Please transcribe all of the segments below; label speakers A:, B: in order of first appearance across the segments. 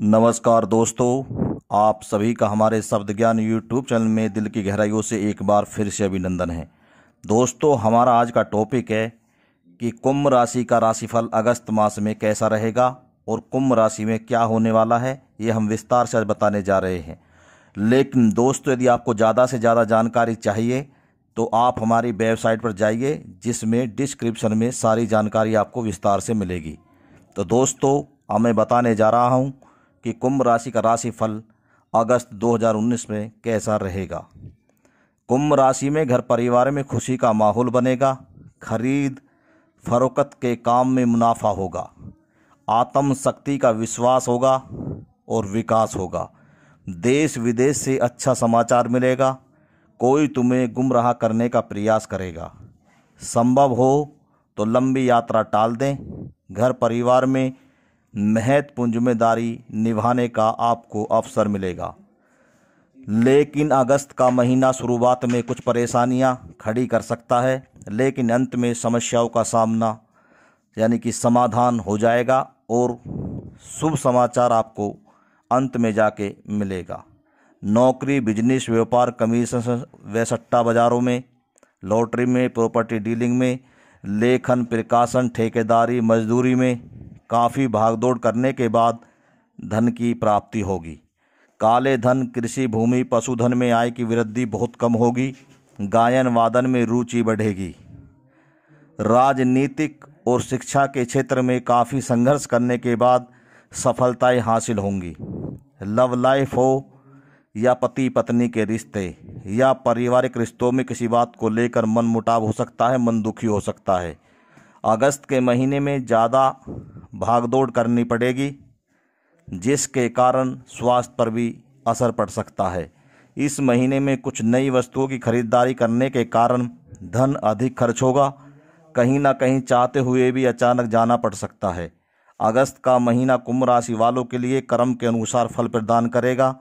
A: नमस्कार दोस्तों आप सभी का हमारे शब्द ज्ञान यूट्यूब चैनल में दिल की गहराइयों से एक बार फिर से अभिनंदन है दोस्तों हमारा आज का टॉपिक है कि कुंभ राशि का राशिफल अगस्त मास में कैसा रहेगा और कुंभ राशि में क्या होने वाला है ये हम विस्तार से बताने जा रहे हैं लेकिन दोस्तों यदि आपको ज़्यादा से ज़्यादा जानकारी चाहिए तो आप हमारी वेबसाइट पर जाइए जिसमें डिस्क्रिप्शन में सारी जानकारी आपको विस्तार से मिलेगी तो दोस्तों अब मैं बताने जा रहा हूँ कि कुंभ राशि का राशिफल अगस्त 2019 में कैसा रहेगा कुंभ राशि में घर परिवार में खुशी का माहौल बनेगा खरीद फरोख्त के काम में मुनाफा होगा आत्म शक्ति का विश्वास होगा और विकास होगा देश विदेश से अच्छा समाचार मिलेगा कोई तुम्हें गुमराह करने का प्रयास करेगा संभव हो तो लंबी यात्रा टाल दें घर परिवार में महत्वपूर्ण जिम्मेदारी निभाने का आपको अवसर मिलेगा लेकिन अगस्त का महीना शुरुआत में कुछ परेशानियां खड़ी कर सकता है लेकिन अंत में समस्याओं का सामना यानी कि समाधान हो जाएगा और शुभ समाचार आपको अंत में जाके मिलेगा नौकरी बिजनेस व्यापार कमीशन व सट्टा बाज़ारों में लॉटरी में प्रॉपर्टी डीलिंग में लेखन प्रकाशन ठेकेदारी मजदूरी में काफ़ी भागदौड़ करने के बाद धन की प्राप्ति होगी काले धन कृषि भूमि पशुधन में आय की वृद्धि बहुत कम होगी गायन वादन में रुचि बढ़ेगी राजनीतिक और शिक्षा के क्षेत्र में काफ़ी संघर्ष करने के बाद सफलताएं हासिल होंगी लव लाइफ हो या पति पत्नी के रिश्ते या पारिवारिक रिश्तों में किसी बात को लेकर मन मुटाव हो सकता है मन दुखी हो सकता है अगस्त के महीने में ज़्यादा भागदौड़ करनी पड़ेगी जिसके कारण स्वास्थ्य पर भी असर पड़ सकता है इस महीने में कुछ नई वस्तुओं की खरीदारी करने के कारण धन अधिक खर्च होगा कहीं ना कहीं चाहते हुए भी अचानक जाना पड़ सकता है अगस्त का महीना कुंभ राशि वालों के लिए कर्म के अनुसार फल प्रदान करेगा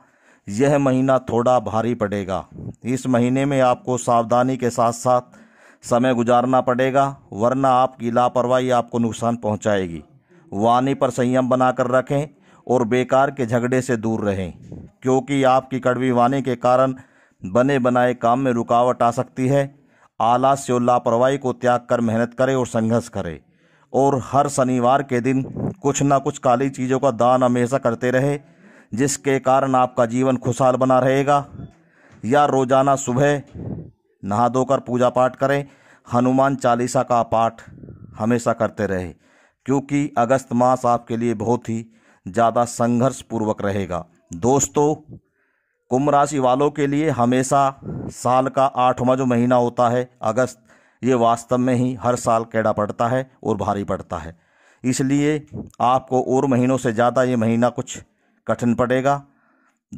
A: यह महीना थोड़ा भारी पड़ेगा इस महीने में आपको सावधानी के साथ साथ समय गुजारना पड़ेगा वरना आपकी लापरवाही आपको नुकसान पहुंचाएगी वाणी पर संयम बनाकर रखें और बेकार के झगड़े से दूर रहें क्योंकि आपकी कड़वी वाणी के कारण बने बनाए काम में रुकावट आ सकती है आलास्य और लापरवाही को त्याग कर मेहनत करें और संघर्ष करें और हर शनिवार के दिन कुछ ना कुछ काली चीज़ों का दान हमेशा करते रहे जिसके कारण आपका जीवन खुशहाल बना रहेगा या रोज़ाना सुबह नहा धोकर पूजा पाठ करें हनुमान चालीसा का पाठ हमेशा करते रहे क्योंकि अगस्त मास आपके लिए बहुत ही ज़्यादा संघर्षपूर्वक रहेगा दोस्तों कुंभ राशि वालों के लिए हमेशा साल का आठवां जो महीना होता है अगस्त ये वास्तव में ही हर साल कैड़ा पड़ता है और भारी पड़ता है इसलिए आपको और महीनों से ज़्यादा ये महीना कुछ कठिन पड़ेगा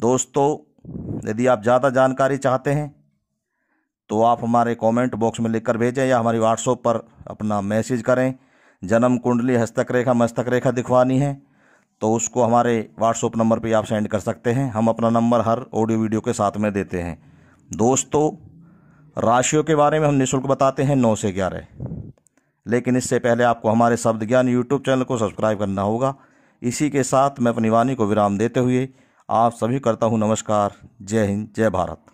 A: दोस्तों यदि आप ज़्यादा जानकारी चाहते हैं तो आप हमारे कमेंट बॉक्स में लिखकर भेजें या हमारी व्हाट्सएप पर अपना मैसेज करें जन्म कुंडली हस्तक रेखा मस्तक रेखा दिखवानी है तो उसको हमारे व्हाट्सअप नंबर पे आप सेंड कर सकते हैं हम अपना नंबर हर ऑडियो वीडियो के साथ में देते हैं दोस्तों राशियों के बारे में हम निःशुल्क बताते हैं नौ से ग्यारह लेकिन इससे पहले आपको हमारे शब्द ज्ञान यूट्यूब चैनल को सब्सक्राइब करना होगा इसी के साथ मैं अपनी वाणी को विराम देते हुए आप सभी करता हूँ नमस्कार जय हिंद जय भारत